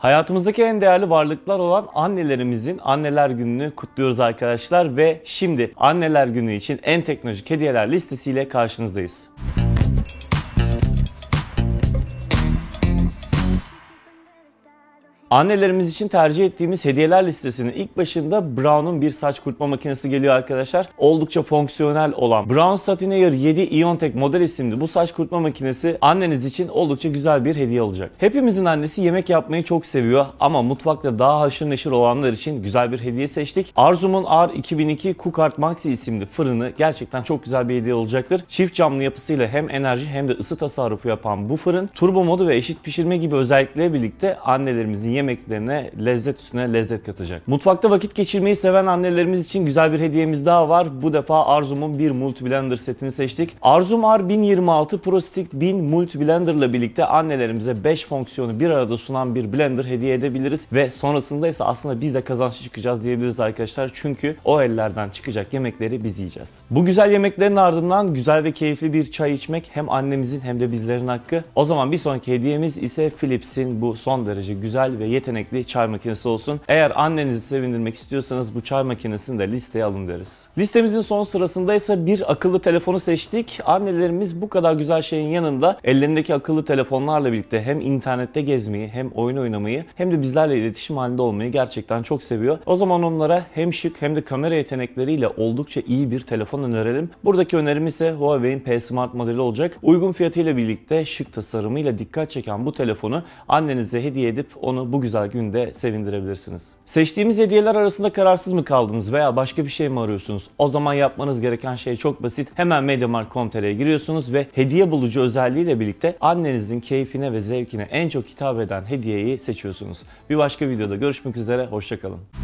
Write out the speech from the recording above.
Hayatımızdaki en değerli varlıklar olan annelerimizin anneler gününü kutluyoruz arkadaşlar ve şimdi anneler günü için en teknolojik hediyeler listesiyle karşınızdayız. Annelerimiz için tercih ettiğimiz hediyeler listesinin ilk başında Brown'un bir saç kurutma makinesi geliyor arkadaşlar. Oldukça fonksiyonel olan Brown Satinair 7 Iontech model isimli bu saç kurutma makinesi anneniz için oldukça güzel bir hediye olacak. Hepimizin annesi yemek yapmayı çok seviyor ama mutfakta daha haşır neşir olanlar için güzel bir hediye seçtik. Arzum'un R2002 Cookart Maxi isimli fırını gerçekten çok güzel bir hediye olacaktır. Çift camlı yapısıyla hem enerji hem de ısı tasarrufu yapan bu fırın turbo modu ve eşit pişirme gibi özellikle birlikte annelerimizin yemeklerine lezzet üstüne lezzet katacak. Mutfakta vakit geçirmeyi seven annelerimiz için güzel bir hediyemiz daha var. Bu defa Arzum'un bir multiblender setini seçtik. Arzum R1026 Pro Stick 1000 Multi ile birlikte annelerimize 5 fonksiyonu bir arada sunan bir blender hediye edebiliriz ve sonrasında ise aslında biz de kazançlı çıkacağız diyebiliriz arkadaşlar. Çünkü o ellerden çıkacak yemekleri biz yiyeceğiz. Bu güzel yemeklerin ardından güzel ve keyifli bir çay içmek hem annemizin hem de bizlerin hakkı. O zaman bir sonraki hediyemiz ise Philips'in bu son derece güzel ve yetenekli çay makinesi olsun. Eğer annenizi sevindirmek istiyorsanız bu çay makinesini de listeye alın deriz. Listemizin son sırasında ise bir akıllı telefonu seçtik. Annelerimiz bu kadar güzel şeyin yanında ellerindeki akıllı telefonlarla birlikte hem internette gezmeyi hem oyun oynamayı hem de bizlerle iletişim halinde olmayı gerçekten çok seviyor. O zaman onlara hem şık hem de kamera yetenekleriyle oldukça iyi bir telefon önerelim. Buradaki önerim ise Huawei'in P Smart modeli olacak. Uygun fiyatıyla birlikte şık tasarımıyla dikkat çeken bu telefonu annenize hediye edip onu bu güzel günde sevindirebilirsiniz. Seçtiğimiz hediyeler arasında kararsız mı kaldınız veya başka bir şey mi arıyorsunuz? O zaman yapmanız gereken şey çok basit. Hemen MediaMarkt.com.tr'ye giriyorsunuz ve hediye bulucu özelliğiyle birlikte annenizin keyfine ve zevkine en çok hitap eden hediyeyi seçiyorsunuz. Bir başka videoda görüşmek üzere, hoşçakalın.